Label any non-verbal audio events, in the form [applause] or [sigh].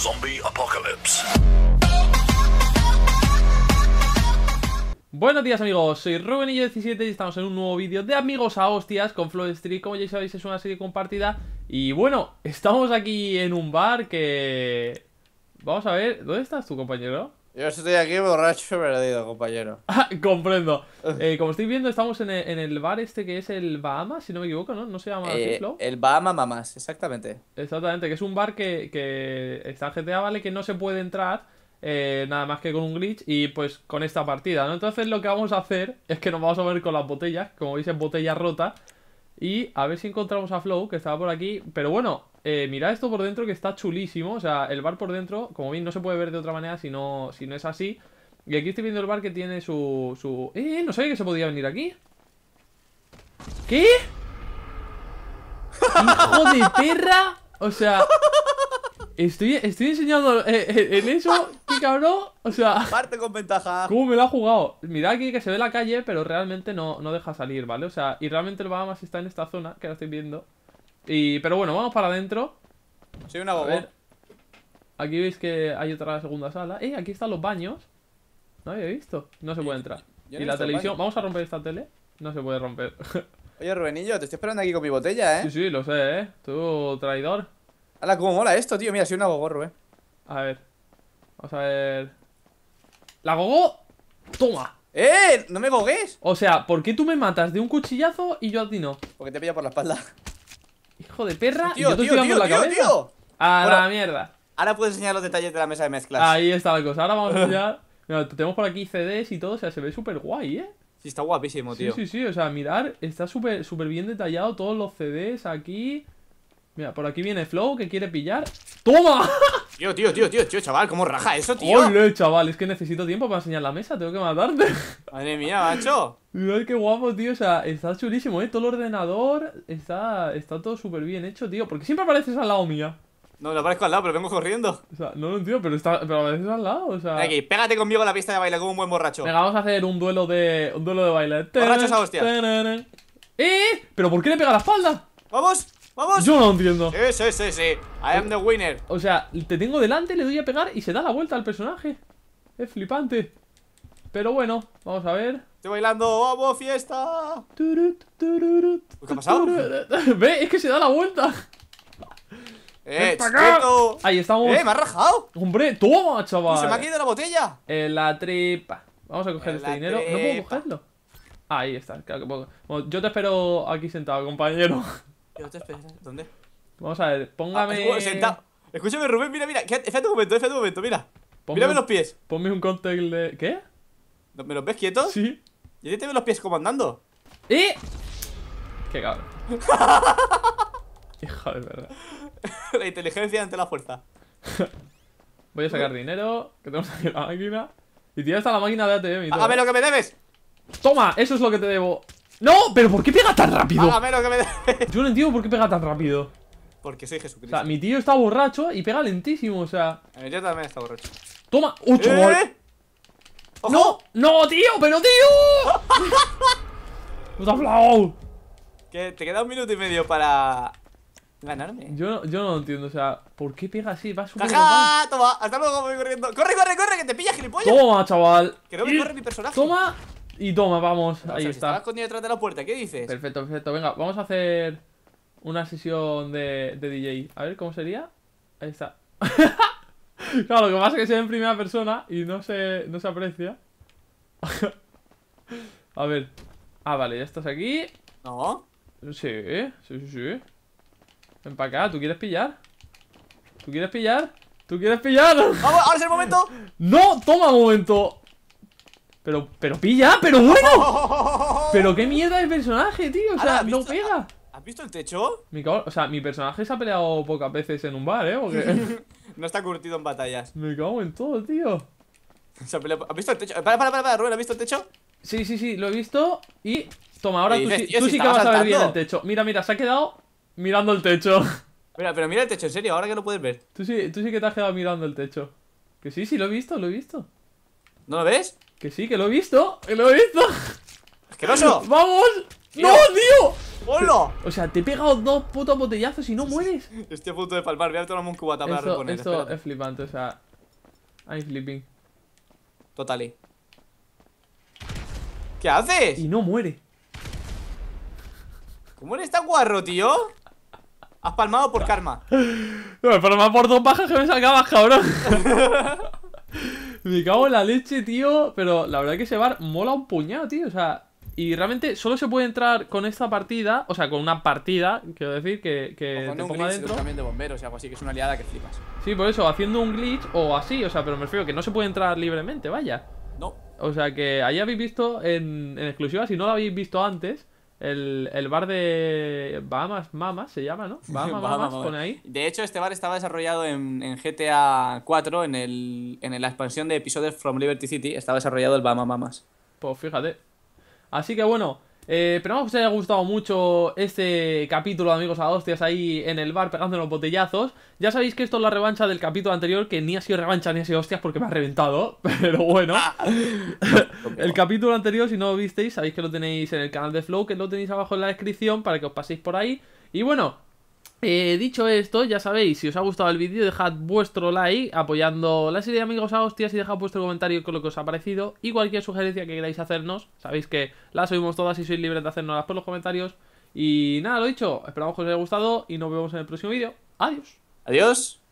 Zombie Apocalypse. Buenos días amigos, soy Rubén y yo 17 y estamos en un nuevo vídeo de Amigos a Hostias con Flow Street. Como ya sabéis es una serie compartida y bueno, estamos aquí en un bar que... Vamos a ver, ¿dónde estás tu compañero? Yo estoy aquí borracho perdido, compañero. [laughs] Ah, comprendo. [laughs] Eh, como estoy viendo, estamos en el, bar este que es el Bahamas, si no me equivoco, ¿no? ¿No se llama eh, El Bahama Mamas, exactamente. Exactamente, que es un bar que, que está en GTA, ¿vale? Que no se puede entrar eh, nada más que con un glitch y pues con esta partida, ¿no? Entonces lo que vamos a hacer es que nos vamos a ver con las botellas, como veis en botella rota. Y a ver si encontramos a Flow, que estaba por aquí. Pero bueno, eh, mirad esto por dentro que está chulísimo. O sea, el bar por dentro, como bien, no se puede ver de otra manera si no, si no es así. Y aquí estoy viendo el bar que tiene su... su... ¡Eh! No sabía que se podía venir aquí. ¿Qué? [laughs] ¡Hijo de perra! O sea... Estoy, estoy enseñando eh, eh, en eso, qué cabrón. O sea... Parte con ventaja. ¿Cómo me lo ha jugado? Mirad aquí que se ve la calle, pero realmente no, no deja salir, ¿vale? O sea, y realmente el Bahamas está en esta zona que ahora estoy viendo. Y, pero bueno, vamos para adentro. Soy una bobo. Aquí veis que hay otra segunda sala. ¡Eh! Aquí están los baños. No había visto. No se puede entrar. y la televisión. Vamos a romper esta tele. No se puede romper. [laughs] Oye, Rubenillo, te estoy esperando aquí con mi botella, ¿eh? Sí, sí, lo sé, ¿eh? Tú, traidor. Hala, cómo mola esto, tío. Mira, soy una abogó, Rubén. A ver. Vamos a ver. ¡La gogo! ¡Toma! ¡Eh! ¡No me gogues! O sea, ¿por qué tú me matas de un cuchillazo y yo a ti no? Porque te pilla por la espalda de perra. Tío, tío, tío, la A ahora, la mierda. Ahora puedes enseñar los detalles de la mesa de mezclas. Ahí está la cosa. Ahora vamos a [laughs] enseñar. tenemos por aquí CDs y todo. O sea, se ve súper guay, ¿eh? Sí, está guapísimo, tío. Sí, sí, sí. O sea, mirar, está súper súper bien detallado todos los CDs aquí. Mira, por aquí viene Flow que quiere pillar. ¡Toma! [laughs] Tío, tío, tío, tío, tío, chaval, ¿cómo raja eso, tío? ¡Hola chaval! Es que necesito tiempo para enseñar la mesa, tengo que matarte. Madre mía, macho. Ay, qué guapo, tío. O sea, está chulísimo, ¿eh? Todo el ordenador está, está todo súper bien hecho, tío. ¿Por qué siempre apareces al lado mía. No, no aparezco al lado, pero vengo corriendo. O sea, no, tío, pero, está, pero apareces al lado, o sea. Aquí, pégate conmigo a la pista de baile como un buen borracho. Venga, vamos a hacer un duelo de. un duelo de baile. Borrachos a hostia. ¡Eh! ¿Pero por qué le pega la espalda? ¡Vamos! Yo no entiendo. Sí, sí, sí, I am the winner. O sea, te tengo delante, le doy a pegar y se da la vuelta al personaje. Es flipante. Pero bueno, vamos a ver. Estoy bailando, vamos, fiesta. ¿Qué ha pasado? [laughs] Ve, es que se da la vuelta. ¡Eh, Ahí estamos. ¡Eh, me has rajado! ¡Hombre, toma, chaval! ¡Se me ha caído la botella! En eh, la tripa. Vamos a coger este dinero. No puedo cogerlo. Ahí está, claro que puedo. yo te espero aquí sentado, compañero. ¿Dónde? Vamos a ver, póngame. Ah, Escúchame, Rubén, mira, mira. Espérate un momento, espérate un momento, mira. Mírame los pies. Ponme un cocktail de. ¿Qué? ¿Me los ves quietos? Sí. Y te este los pies como andando. ¡Eh! Qué cabrón. [laughs] Hija de verdad. la inteligencia ante la fuerza. [laughs] Voy a sacar dinero, que tenemos aquí la máquina. Y tía hasta la máquina de ATM y todo. lo que me debes. Toma, eso es lo que te debo. ¡No! ¿Pero por qué pega tan rápido? que me... Yo no entiendo por qué pega tan rápido. Porque soy Jesucristo. O sea, mi tío está borracho y pega lentísimo, o sea. Mi tío también está borracho. ¡Toma! ¡Ocho ¿Eh? ¡No! ¡No, tío! ¡Pero tío! ¡No te hablado! Que te queda un minuto y medio para ganarme. Yo, yo no lo entiendo, o sea, ¿por qué pega así? Va Ah, ¡Toma! ¡Hasta luego! Voy corriendo. ¡Corre, corre, corre! ¡Que te pilla, gilipollas! ¡Toma, chaval! Que no me corre mi personaje. ¡Toma! Y toma, vamos, ahí está. de la puerta, ¿qué dices? Perfecto, perfecto. Venga, vamos a hacer una sesión de, DJ. A ver, ¿cómo sería? Ahí está. [laughs] claro, lo que pasa es que sea en primera persona y no se, aprecia. [laughs] a ver. Ah, vale, ya estás aquí. No. Sí, sí, sí, Ven para acá, ¿tú quieres pillar? ¿Tú quieres pillar? ¿Tú quieres pillar? ¡Vamos! ¡Ahora es el [laughs] momento! ¡No! ¡Toma momento! Pero, pero pilla, pero bueno. [laughs] Pero qué mierda de personaje, tío. O sea, no pega. ¿Has visto el techo? Mi o sea, mi personaje se ha peleado pocas veces en un bar, ¿eh? [laughs] no está curtido en batallas. [laughs] Me cago en todo, tío. ¿Has visto el techo? Para, para, para, Rubén, ¿has visto el techo? Sí, sí, sí, lo he visto y... Toma, ahora tú, sí, que vas a ver bien el techo. Mira, mira, se ha quedado mirando el techo. Mira, pero mira el techo, en serio, ahora que lo puedes ver. Tú sí, tú sí que te has quedado mirando el techo. Que sí, sí, lo he visto, lo he visto. ¿No lo ves? Que sí, que lo he visto. Que lo he visto. ¡Asqueroso! [laughs] ¡Vamos! ¡No, tío! ¡Hola! O sea, te he pegado dos putos botellazos y no mueres. Estoy a punto de palmar. Voy a tomar un cubata para reponer. Esto es flipante, o sea. I'm flipping. Totally. ¿Qué haces? Y no muere. ¿Cómo eres tan guarro, tío? Has palmado por karma. [laughs] No, he palmado por dos bajas que me sacabas, cabrón. [laughs] Me cago en la leche, tío. Pero la verdad que ese bar mola un puñado, tío. O sea, y realmente solo se puede entrar con esta partida, o sea, con una partida, quiero decir, que, que te ponga dentro. también de bomberos o algo así, que es una aliada que flipas. Sí, por eso, haciendo un glitch o así, o sea, pero me refiero que no se puede entrar libremente, vaya. No. O sea, que ahí habéis visto en, en exclusiva, si no lo habéis visto antes, el, bar de Bahamas Mamas se llama, ¿no? [laughs] Bahamas Mamas, pone ahí. De hecho, este bar estaba desarrollado en, GTA 4, en, el, en la expansión de episodios From Liberty City, estaba desarrollado el Bahamas Mamas. Pues fíjate. Así que bueno, eh, esperamos que os haya gustado mucho este capítulo, amigos a hostias, ahí en el bar pegando los botellazos. Ya sabéis que esto es la revancha del capítulo anterior, que ni ha sido revancha ni ha sido hostias porque me ha reventado, [laughs] pero bueno. Ah. [laughs] el capítulo anterior, si no lo visteis, sabéis que lo tenéis en el canal de Flow, que lo tenéis abajo en la descripción para que os paséis por ahí. Y bueno, eh, dicho esto, ya sabéis, si os ha gustado el vídeo, dejad vuestro like apoyando la serie de amigos a hostias y dejad vuestro comentario con lo que os ha parecido y cualquier sugerencia que queráis hacernos, sabéis que las oímos todas y sois libres de hacernoslas por los comentarios. Y nada, lo dicho, esperamos que os haya gustado y nos vemos en el próximo vídeo. Adiós. Adiós.